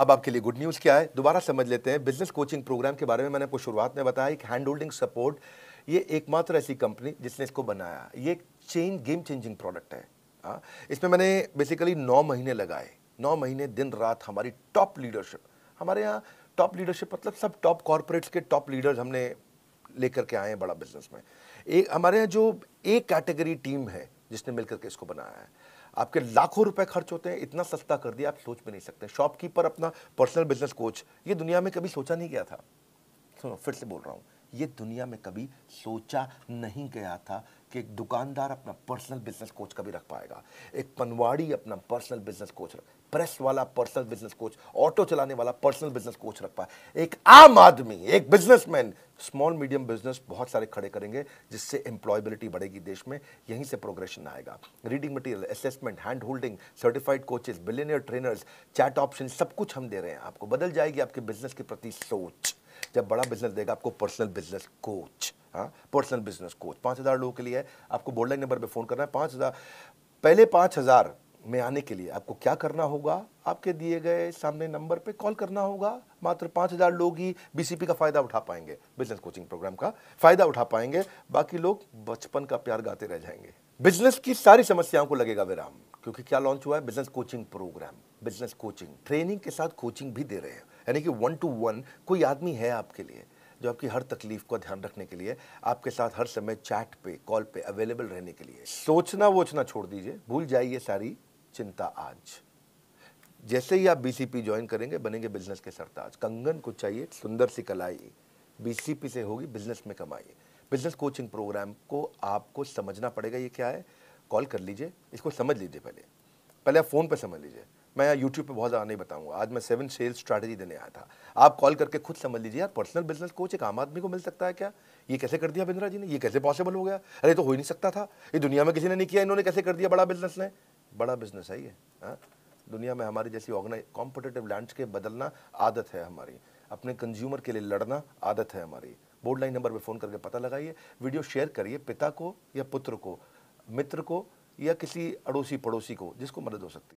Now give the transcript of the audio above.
अब आपके लिए गुड न्यूज़ क्या है दोबारा समझ लेते हैं बिजनेस कोचिंग प्रोग्राम के बारे में मैंने आपको शुरुआत में बताया एक हैंड होल्डिंग सपोर्ट ये एकमात्र ऐसी कंपनी जिसने इसको बनाया ये एक चेंज गेम चेंजिंग प्रोडक्ट है हाँ, इसमें मैंने बेसिकली नौ महीने लगाए नौ महीने दिन रात हमारी टॉप लीडरशिप हमारे यहाँ टॉप लीडरशिप मतलब सब टॉप कॉरपोरेट्स के टॉप लीडर्स हमने लेकर के आए हैं बड़ा बिजनेस में एक हमारे यहाँ जो एक कैटेगरी टीम है जिसने मिलकर के इसको बनाया है आपके लाखों रुपए खर्च होते हैं इतना सस्ता कर दिया आप सोच भी नहीं सकते शॉपकीपर अपना पर्सनल बिजनेस कोच ये दुनिया में कभी सोचा नहीं गया था सुनो फिर से बोल रहा हूँ ये दुनिया में कभी सोचा नहीं गया था कि एक दुकानदार अपना पर्सनल बिजनेस कोच कभी रख पाएगा एक पनवाड़ी अपना पर्सनल बिजनेस कोच रख प्रेस वाला पर्सनल बिजनेस कोच ऑटो चलाने वाला पर्सनल बिजनेस कोच रख पाए एक आम आदमी एक बिजनेसमैन स्मॉल मीडियम बिजनेस बहुत सारे खड़े करेंगे जिससे एम्प्लॉयबिलिटी बढ़ेगी देश में यहीं से प्रोग्रेशन आएगा reading material assessment hand holding certified coaches billionaire trainers chat option सब कुछ हम दे रहे हैं आपको बदल जाएगी आपके बिजनेस के प्रति सोच जब बड़ा बिजनेस देगा आपको पर्सनल बिजनेस कोच हाँ पर्सनल बिजनेस कोच पाँच हज़ार लोगों के लिए आपको लाइन नंबर पर फ़ोन करना है पाँच हज़ार पहले पाँच हज़ार में आने के लिए आपको क्या करना होगा आपके दिए गए सामने नंबर पे कॉल करना होगा मात्र पाँच हज़ार लोग ही बीसीपी का फ़ायदा उठा पाएंगे बिजनेस कोचिंग प्रोग्राम का फ़ायदा उठा पाएंगे बाकी लोग बचपन का प्यार गाते रह जाएंगे बिजनेस की सारी समस्याओं को लगेगा विराम क्योंकि क्या लॉन्च हुआ है business coaching program business coaching training के साथ कोचिंग भी दे रहे हैं यानी कि वन टू वन कोई आदमी है आपके लिए जो आपकी हर तकलीफ का ध्यान रखने के लिए आपके साथ हर समय चैट पे कॉल पे अवेलेबल रहने के लिए सोचना वोचना छोड़ दीजिए भूल जाइए सारी चिंता आज जैसे ही आप बीसीपी ज्वाइन करेंगे बनेंगे बिजनेस के सरताज कंगन को चाहिए सुंदर सी कलाई बीसीपी से होगी बिजनेस में कमाई बिजनेस कोचिंग प्रोग्राम को आपको समझना पड़ेगा ये क्या है कॉल कर लीजिए इसको समझ लीजिए पहले पहले आप फ़ोन पर समझ लीजिए मैं यहाँ यूट्यूब पर बहुत ज़्यादा नहीं बताऊँगा आज मैं सेवन सेल्स स्ट्रैटेजी देने आया था आप कॉल करके खुद समझ लीजिए यार पर्सनल बिजनेस कोच एक आम आदमी को मिल सकता है क्या ये कैसे कर दिया बिंद्रा जी ने ये कैसे पॉसिबल हो गया अरे तो हो ही नहीं सकता था ये दुनिया में किसी ने नहीं किया इन्होंने कैसे कर दिया बड़ा बिजनेस ने बड़ा बिजनेस है ये हाँ दुनिया में हमारी जैसी ऑर्गनाइज कॉम्पिटेटिव लैंडस्केप बदलना आदत है हमारी अपने कंज्यूमर के लिए लड़ना आदत है हमारी बोर्ड लाइन नंबर पर फ़ोन करके पता लगाइए वीडियो शेयर करिए पिता को या पुत्र को मित्र को या किसी अड़ोसी पड़ोसी को जिसको मदद हो सकती है